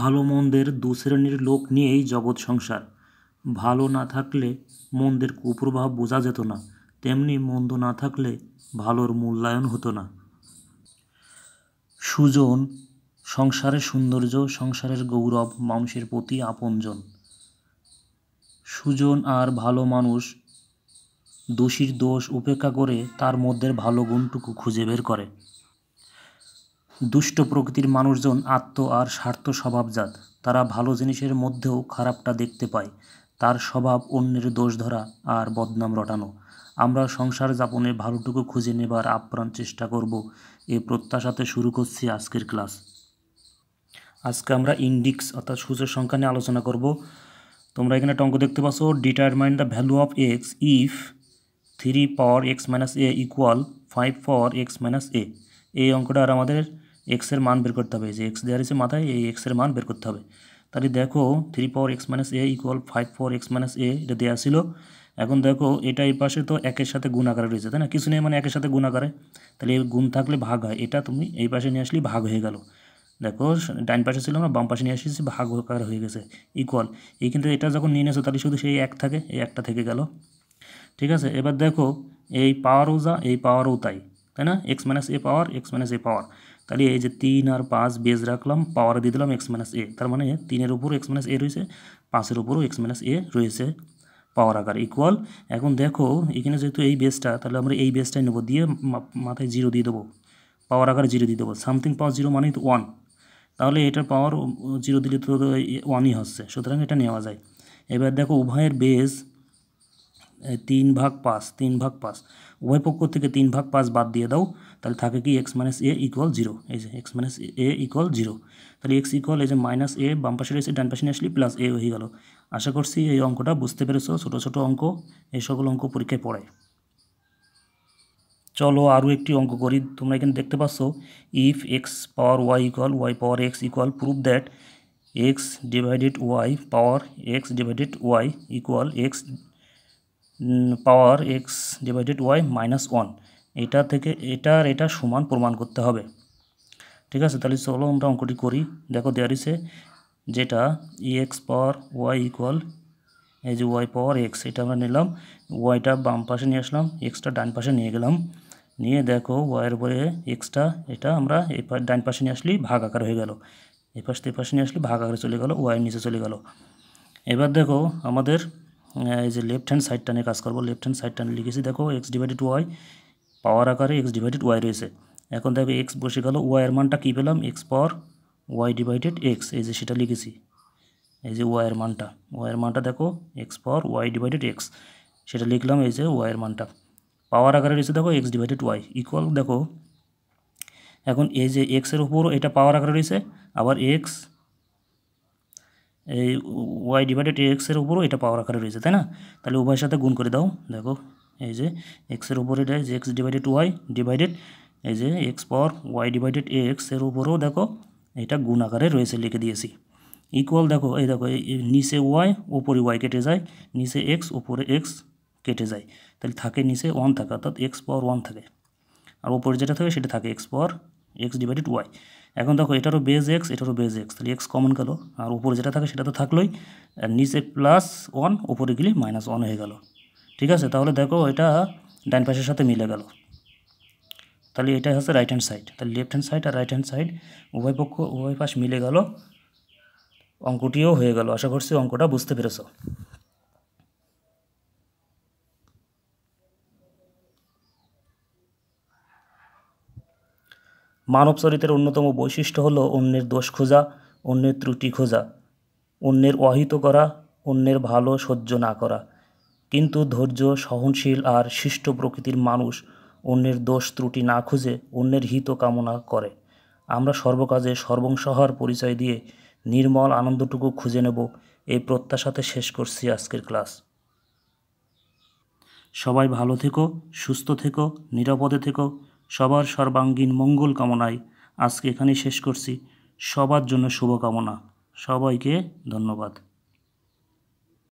ভালো মন্দের দু শ্রেণীর লোক নিয়েই জগৎ সংসার ভালো না থাকলে মন্দের কুপ্রভাব বোঝা যেত না তেমনি মন্দ না থাকলে ভালোর মূল্যায়ন হতো না সুজন সংসারের সৌন্দর্য সংসারের গৌরব মানুষের প্রতি আপনজন সুজন আর ভালো মানুষ দোষীর দোষ উপেক্ষা করে তার মধ্যে ভালো গুণটুকু খুঁজে বের করে দুষ্ট প্রকৃতির মানুষজন আত্ম আর স্বার্থ স্বভাবজাত তারা ভালো জিনিসের মধ্যেও খারাপটা দেখতে পায় তার স্বভাব অন্যের দোষ ধরা আর বদনাম রটানো আমরা সংসার যাপনে ভালোটুকু খুঁজে নেবার আপ্রাণ চেষ্টা করব এ প্রত্যাশাতে শুরু করছি আজকের ক্লাস আজকে আমরা ইন্ডিক্স অর্থাৎ সূচের সংখ্যা নিয়ে আলোচনা করব তোমরা এখানে একটা অঙ্ক দেখতে পাচ্ছ determine the value of x if three power x minus a equal five power x minus a এই অঙ্কটা আর আমাদের এক্সের মান বের করতে হবে যে এক্স দেওয়া রয়েছে মাথায় এই এক্সের মান বের করতে হবে তাহলে দেখো three power x minus a equal five power x minus a এটা দেওয়া ছিল এখন দেখো এটা এই পাশে তো একের সাথে গুণ আকারে রয়েছে তাই না কিছু নেই মানে একের সাথে গুণ আকারে তাহলে গুণ থাকলে ভাগ হয় এটা তুমি এই পাশে নিয়ে আসলে ভাগ হয়ে গেল দেখো ডাইন পাশে ছিল না বাম পাশে নিয়ে আসিছি ভাগ আকারে হয়ে গেছে ইকুয়াল এই কিন্তু এটা যখন নিয়ে নেছো তাহলে শুধু সেই এক থাকে এই একটা থেকে গেল ঠিক আছে এবার দেখো এই পাওয়ারও যা এই পাওয়ারও তাই তাই না x minus a power x minus a power তাহলে এই যে তিন আর পাঁচ বেজ রাখলাম পাওয়ার দিয়ে দিলাম এক্স মাইনাস এ তার মানে তিনের উপরও এক্স মাইনাস এ রয়েছে পাঁচের উপরও এক্স মাইনাস এ রয়েছে পাওয়ার আকার ইকুয়াল এখন দেখো এখানে যেহেতু এই বেসটা তাহলে আমরা এই বেসটাই নেবো দিয়ে মাথায় জিরো দিয়ে দেবো পাওয়ার আকার জিরো দিয়ে দেবো সামথিং পাওয়ার জিরো মানে ওয়ান তাহলে এটার পাওয়ার জিরো দিলে তো ওয়ানই হচ্ছে সুতরাং এটা নেওয়া যায় এবার দেখো উভয়ের বেস তিন ভাগ পাস তিন ভাগ পাস উভয় পক্ষ থেকে তিন ভাগ পাস বাদ দিয়ে দাও তাহলে থাকে কি x minus a equal zero এই যে x minus a equal zero তাহলে এক্স ইকুয়াল এই যে মাইনাস এ বাম পাশে রয়েছে ডান পাশে আসলি প্লাস এ হয়ে গেল আশা করছি এই অঙ্কটা বুঝতে পেরেছো ছোটো ছোটো অঙ্ক এই সকল অঙ্ক পরীক্ষায় পড়ে চলো আরও একটি অঙ্ক করি তোমরা এখানে দেখতে পাচ্ছ if x power y equal y power x equal proof that x divided y power x divided y equal x power x divided y minus one এটা থেকে এটার এটা সমান প্রমাণ করতে হবে ঠিক আছে তাহলে চলো আমরা অঙ্কটি করি দেখো দেওয়ার ইসে যেটা ই এক্স পাওয়ার ওয়াই ইকুয়াল এই যে ওয়াই পাওয়ার এক্স এটা আমরা নিলাম ওয়াইটা বাম পাশে নিয়ে আসলাম এক্সটা ডান পাশে নিয়ে গেলাম নিয়ে দেখো ওয়াইয়ের উপরে এক্সটা এটা আমরা এই ডান পাশে নিয়ে আসলেই ভাগ আকার হয়ে গেল এ পাশ থেকে পাশে নিয়ে আসলে ভাগ আকারে চলে গেল ওয়াইয়ের নিচে চলে গেল এবার দেখো আমাদের এই যে লেফট হ্যান্ড সাইড টানে কাজ করবো লেফট হ্যান্ড সাইড টানে লিখেছি দেখো এক্স ডিভাইডেড ওয়াই পাওয়ার আকারে এক্স ডিভাইডেড ওয়াই রয়েছে এখন দেখো এক্স বসে গেল ওয়াইয়ের মানটা কী পেলাম x power y divided x এই যে সেটা লিখেছি এই যে ওয়াইয়ের মানটা ওয়াইয়ের মানটা দেখো x power y divided x সেটা লিখলাম এই যে ওয়াইয়ের মানটা পাওয়ার আকারে রয়েছে দেখো এক্স ডিভাইডেড ওয়াই ইকুয়াল দেখো এখন এই যে এক্সের উপরও এটা পাওয়ার আকারে রয়েছে আবার এক্স এই ওয়াই ডিভাইডেড এক্সের উপরও এটা পাওয়ার আকারে রয়েছে তাই না তাহলে উভয়ের সাথে গুণ করে দাও দেখো এই যে এক্সের উপরে এটা যে এক্স ডিভাইডেড ওয়াই ডিভাইডেড এই যে x power y divided x এর উপরেও দেখো এটা গুণ আকারে রয়েছে লিখে দিয়েছি ইকুয়াল দেখো এই দেখো নিচে ওয়াই ওপরে ওয়াই কেটে যায় নিচে এক্স ওপরে এক্স কেটে যায় তাহলে থাকে নিচে ওয়ান থাকে অর্থাৎ এক্স পাওয়ার ওয়ান থাকে আর ওপরে যেটা থাকে সেটা থাকে x power x divided y এখন দেখো এটারও বেজ এক্স এটারও বেজ এক্স তাহলে এক্স কমন গেল আর উপরে যেটা থাকে সেটা তো থাকলোই আর নিচে প্লাস ওয়ান উপরে গেলে মাইনাস ওয়ান হয়ে গেল ঠিক আছে তাহলে দেখো এটা ডাইন পাশের সাথে মিলে গেল তাহলে এটা হচ্ছে রাইট হ্যান্ড সাইড তাহলে লেফট হ্যান্ড সাইড আর রাইট হ্যান্ড সাইড উভয় পক্ষ উভয় পাশ মিলে গেল অঙ্কটিও হয়ে গেল আশা করছি অঙ্কটা বুঝতে পেরেছো মানব চরিত্রের অন্যতম বৈশিষ্ট্য হলো অন্যের দোষ খোঁজা অন্যের ত্রুটি খোঁজা অন্যের অহিত করা অন্যের ভালো সহ্য না করা কিন্তু ধৈর্য সহনশীল আর শিষ্ট প্রকৃতির মানুষ অন্যের দোষ ত্রুটি না খুঁজে অন্যের হিত কামনা করে আমরা সর্বকাজে সর্বংসহার পরিচয় দিয়ে নির্মল আনন্দটুকু খুঁজে নেব এই প্রত্যাশাতে শেষ করছি আজকের ক্লাস সবাই ভালো থেকো সুস্থ থেকো নিরাপদে থেকো সবার সর্বাঙ্গীন মঙ্গল কামনায় আজকে এখানে শেষ করছি সবার জন্য শুভকামনা সবাইকে ধন্যবাদ